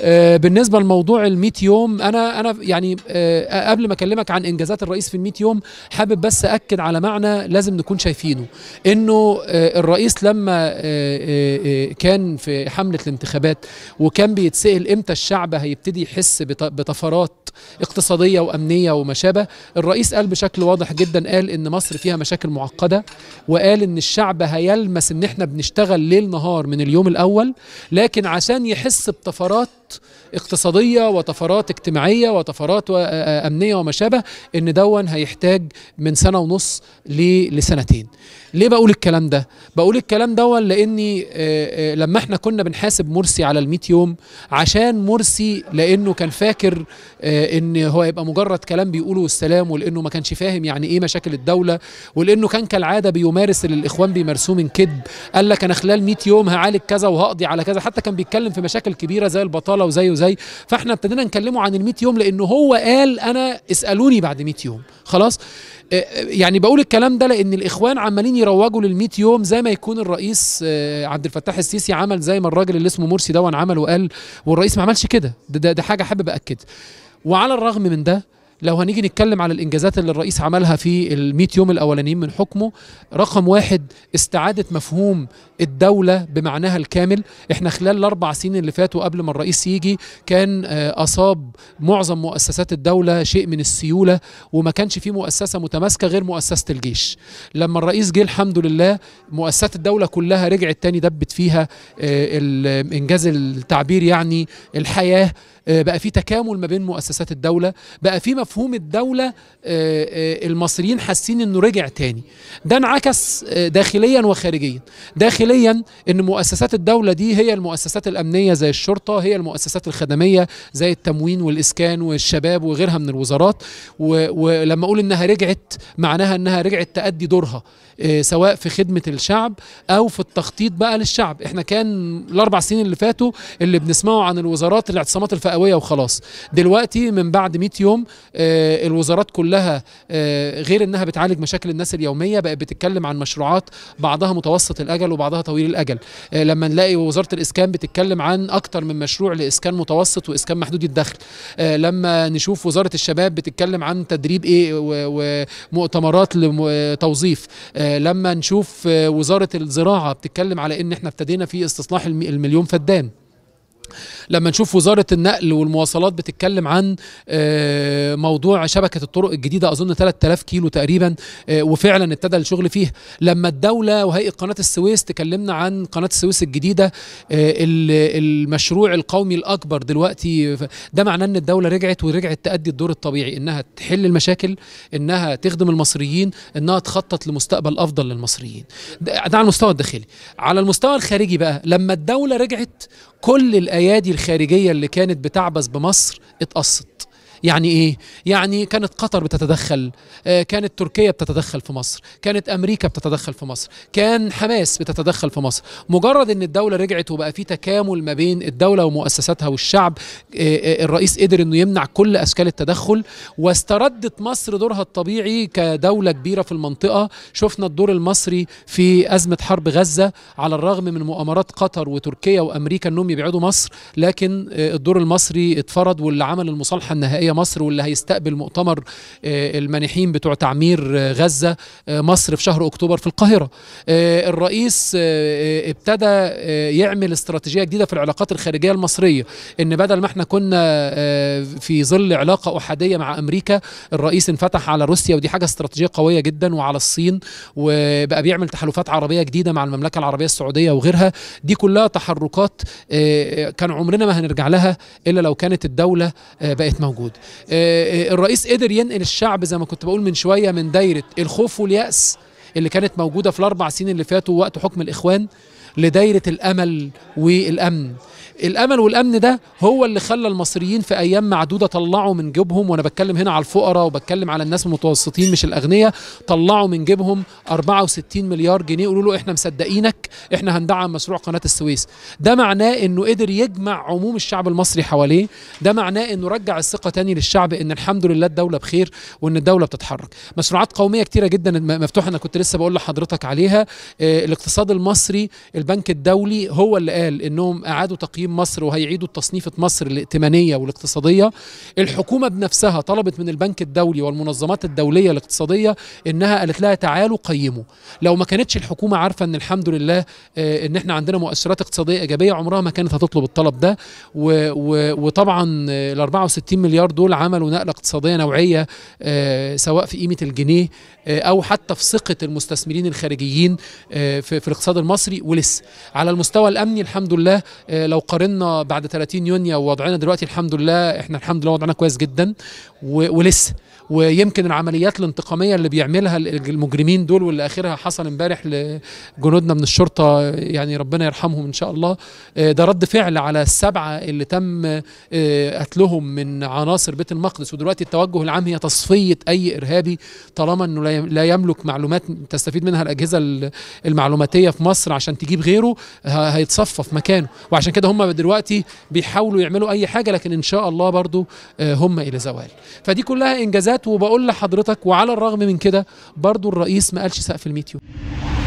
آه، بالنسبه لموضوع ال يوم انا انا يعني آه، آه، قبل ما اكلمك عن انجازات الرئيس في ال يوم حابب بس اكد على معنى لازم نكون شايفينه انه الرئيس لما كان في حمله الانتخابات وكان بيتسال امتى الشعب هيبتدي يحس بطفرات اقتصاديه وامنيه وما شابه الرئيس قال بشكل واضح جدا قال ان مصر فيها مشاكل معقده وقال ان الشعب هيلمس ان احنا بنشتغل ليل نهار من اليوم الاول لكن عشان يحس بطفرات اقتصاديه وطفرات اجتماعيه وطفرات امنيه وما شابه ان دون هيحتاج من سنه ونص لسنتين ليه بقول الكلام ده بقول الكلام دون لاني لما احنا كنا بنحاسب مرسي على ال يوم عشان مرسي لانه كان فاكر ان هو يبقى مجرد كلام بيقوله والسلام ولانه ما كانش فاهم يعني ايه مشاكل الدوله ولانه كان كالعاده بيمارس اللي الاخوان بيمارسوه من كذب قال لك انا خلال 100 يوم هعالج كذا وهقضي على كذا حتى كان بيتكلم في مشاكل كبيره زي البطاله الصلاه وزيه زي فاحنا ابتدينا نكلمه عن ال 100 يوم لانه هو قال انا اسالوني بعد 100 يوم خلاص آه، آه، يعني بقول الكلام ده لان الاخوان عمالين يروجوا لل 100 يوم زي ما يكون الرئيس آه، عبد الفتاح السيسي عمل زي ما الراجل اللي اسمه مرسي دون عمل وقال والرئيس ما عملش كده ده, ده, ده حاجه حابب اكد وعلى الرغم من ده لو هنيجي نتكلم على الانجازات اللي الرئيس عملها في ال يوم الاولانيين من حكمه رقم واحد استعاده مفهوم الدوله بمعناها الكامل احنا خلال الاربع سنين اللي فاتوا قبل ما الرئيس يجي كان آه، اصاب معظم مؤسسات الدوله شيء من السيوله وما كانش في مؤسسه متماسكه غير مؤسسه الجيش لما الرئيس جه الحمد لله مؤسسات الدوله كلها رجعت تاني دبت فيها آه، انجاز التعبير يعني الحياه آه، بقى في تكامل ما بين مؤسسات الدوله بقى في مفهوم مفهوم الدولة آه، آه، المصريين حاسين انه رجع تاني ده انعكس آه، داخليا وخارجيا داخليا ان مؤسسات الدولة دي هي المؤسسات الأمنية زي الشرطة هي المؤسسات الخدمية زي التموين والإسكان والشباب وغيرها من الوزارات ولما أقول انها رجعت معناها انها رجعت تأدي دورها سواء في خدمة الشعب أو في التخطيط بقى للشعب احنا كان الأربع سنين اللي فاتوا اللي بنسمعه عن الوزارات الاعتصامات الفئوية وخلاص دلوقتي من بعد 100 يوم آه، الوزارات كلها آه، غير انها بتعالج مشاكل الناس اليوميه بقت بتتكلم عن مشروعات بعضها متوسط الاجل وبعضها طويل الاجل آه، لما نلاقي وزاره الاسكان بتتكلم عن اكتر من مشروع لاسكان متوسط واسكان محدود الدخل لما نشوف وزاره الشباب بتتكلم عن تدريب ايه ومؤتمرات لتوظيف لما نشوف وزاره الزراعه بتتكلم على ان احنا ابتدينا في استصلاح المليون فدان لما نشوف وزاره النقل والمواصلات بتتكلم عن آه، موضوع شبكه الطرق الجديده اظن 3000 كيلو تقريبا آه، وفعلا ابتدى الشغل فيه لما الدوله وهيئه قناه السويس تكلمنا عن قناه السويس الجديده آه، المشروع القومي الاكبر دلوقتي ده معناه ان الدوله رجعت ورجعت تأدي الدور الطبيعي انها تحل المشاكل انها تخدم المصريين انها تخطط لمستقبل افضل للمصريين ده على المستوى الداخلي على المستوى الخارجي بقى لما الدوله رجعت كل الأيام الايادي الخارجيه اللي كانت بتعبث بمصر اتقصت يعني ايه يعني كانت قطر بتتدخل آه، كانت تركيا بتتدخل في مصر كانت امريكا بتتدخل في مصر كان حماس بتتدخل في مصر مجرد ان الدوله رجعت وبقى في تكامل ما بين الدوله ومؤسساتها والشعب آه، آه، الرئيس قدر انه يمنع كل اشكال التدخل واستردت مصر دورها الطبيعي كدوله كبيره في المنطقه شفنا الدور المصري في ازمه حرب غزه على الرغم من مؤامرات قطر وتركيا وامريكا انهم يبعدوا مصر لكن الدور المصري اتفرض واللي عمل المصالحه النهائيه مصر واللي هيستقبل مؤتمر آه، المانحين بتوع تعمير آه، غزة آه، مصر في شهر أكتوبر في القاهرة الرئيس ابتدى يعمل استراتيجية جديدة في العلاقات الخارجية المصرية إن بدل ما احنا كنا في ظل علاقة أحادية مع أمريكا الرئيس انفتح على روسيا ودي حاجة استراتيجية قوية جدا وعلى الصين وبقى بيعمل تحالفات عربية جديدة مع المملكة العربية السعودية وغيرها دي كلها تحركات كان عمرنا ما هنرجع لها إلا لو كانت الدولة بقت موجودة آه، آه، الرئيس قدر ينقل الشعب زي ما كنت بقول من شويه من دايره الخوف والياس اللي كانت موجوده في الاربع سنين اللي فاتوا وقت حكم الاخوان لدايره الامل والامن الامل والامن ده هو اللي خلى المصريين في ايام معدوده طلعوا من جيبهم وانا بتكلم هنا على الفقراء وبتكلم على الناس المتوسطين مش الاغنياء طلعوا من جيبهم 64 مليار جنيه قولوا له احنا مصدقينك احنا هندعم مشروع قناه السويس ده معناه انه قدر يجمع عموم الشعب المصري حواليه ده معناه انه رجع الثقه تاني للشعب ان الحمد لله الدوله بخير وان الدوله بتتحرك مشروعات قوميه كتيره جدا مفتوحه انا كنت لسه بقول لحضرتك عليها آه، الاقتصاد المصري البنك الدولي هو اللي قال انهم اعادوا تقييم تقييم مصر وهيعيدوا تصنيفة مصر الائتمانية والاقتصادية الحكومة بنفسها طلبت من البنك الدولي والمنظمات الدولية الاقتصادية إنها قالت لها تعالوا قيموا لو ما كانتش الحكومة عارفة إن الحمد لله آه، إن إحنا عندنا مؤشرات اقتصادية إيجابية عمرها ما كانت هتطلب الطلب ده وطبعا آه، ال 64 مليار دول عملوا نقلة اقتصادية نوعية آه، سواء في قيمة الجنيه أو حتى في ثقة المستثمرين الخارجيين في الاقتصاد المصري ولسه على المستوى الأمني الحمد لله لو قرر قارنا بعد 30 يونيو ووضعنا دلوقتي الحمد لله احنا الحمد لله وضعنا كويس جدا ولسه ويمكن العمليات الانتقاميه اللي بيعملها المجرمين دول واللي اخرها حصل امبارح لجنودنا من الشرطه يعني ربنا يرحمهم ان شاء الله آه، ده رد فعل على السبعه اللي تم آه، قتلهم من عناصر بيت المقدس ودلوقتي التوجه العام هي تصفيه اي ارهابي طالما انه لا يملك معلومات تستفيد منها الاجهزه المعلوماتيه في مصر عشان تجيب غيره هيتصفى في مكانه وعشان كده هم دلوقتي بيحاولوا يعملوا اي حاجه لكن ان شاء الله برضو آه، هم الى زوال فدي كلها انجازات وبقول لحضرتك وعلى الرغم من كده برضو الرئيس ما قالش سقف الميتيو